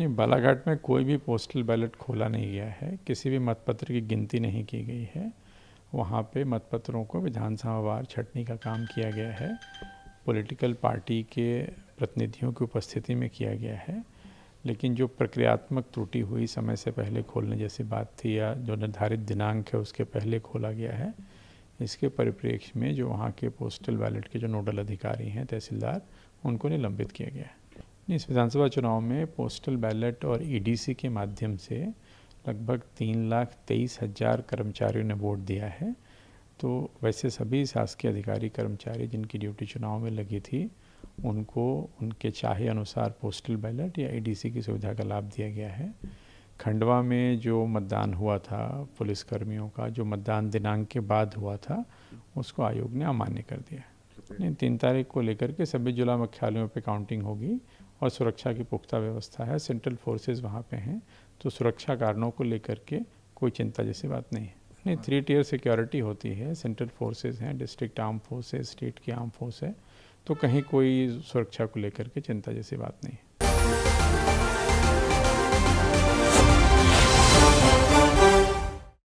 नहीं बालाघाट में कोई भी पोस्टल बैलेट खोला नहीं गया है किसी भी मतपत्र की गिनती नहीं की गई है वहाँ पे मतपत्रों को विधानसभा वार छटनी का काम किया गया है पॉलिटिकल पार्टी के प्रतिनिधियों की उपस्थिति में किया गया है लेकिन जो प्रक्रियात्मक त्रुटि हुई समय से पहले खोलने जैसी बात थी या जो निर्धारित दिनांक है उसके पहले खोला गया है इसके परिप्रेक्ष्य में जो वहाँ के पोस्टल बैलेट के जो नोडल अधिकारी हैं तहसीलदार उनको निलंबित किया गया है इस विधानसभा चुनाव में पोस्टल बैलेट और ईडीसी e के माध्यम से लगभग तीन लाख तेईस हज़ार कर्मचारियों ने वोट दिया है तो वैसे सभी शासकीय अधिकारी कर्मचारी जिनकी ड्यूटी चुनाव में लगी थी उनको उनके चाहे अनुसार पोस्टल बैलेट या ईडीसी e की सुविधा का लाभ दिया गया है खंडवा में जो मतदान हुआ था पुलिसकर्मियों का जो मतदान दिनांक के बाद हुआ था उसको आयोग ने अमान्य कर दिया नहीं तीन तारीख को लेकर के सभी जिला मुख्यालयों पे काउंटिंग होगी और सुरक्षा की पुख्ता व्यवस्था है सेंट्रल फोर्सेज वहाँ पे हैं तो सुरक्षा कारणों को लेकर के कोई चिंता जैसी बात नहीं है नहीं थ्री टीयर सिक्योरिटी होती है सेंट्रल फोर्सेज हैं डिस्ट्रिक्ट आर्म फोर्स है स्टेट की आर्म फोर्स है तो कहीं कोई सुरक्षा को लेकर के चिंता जैसी बात नहीं है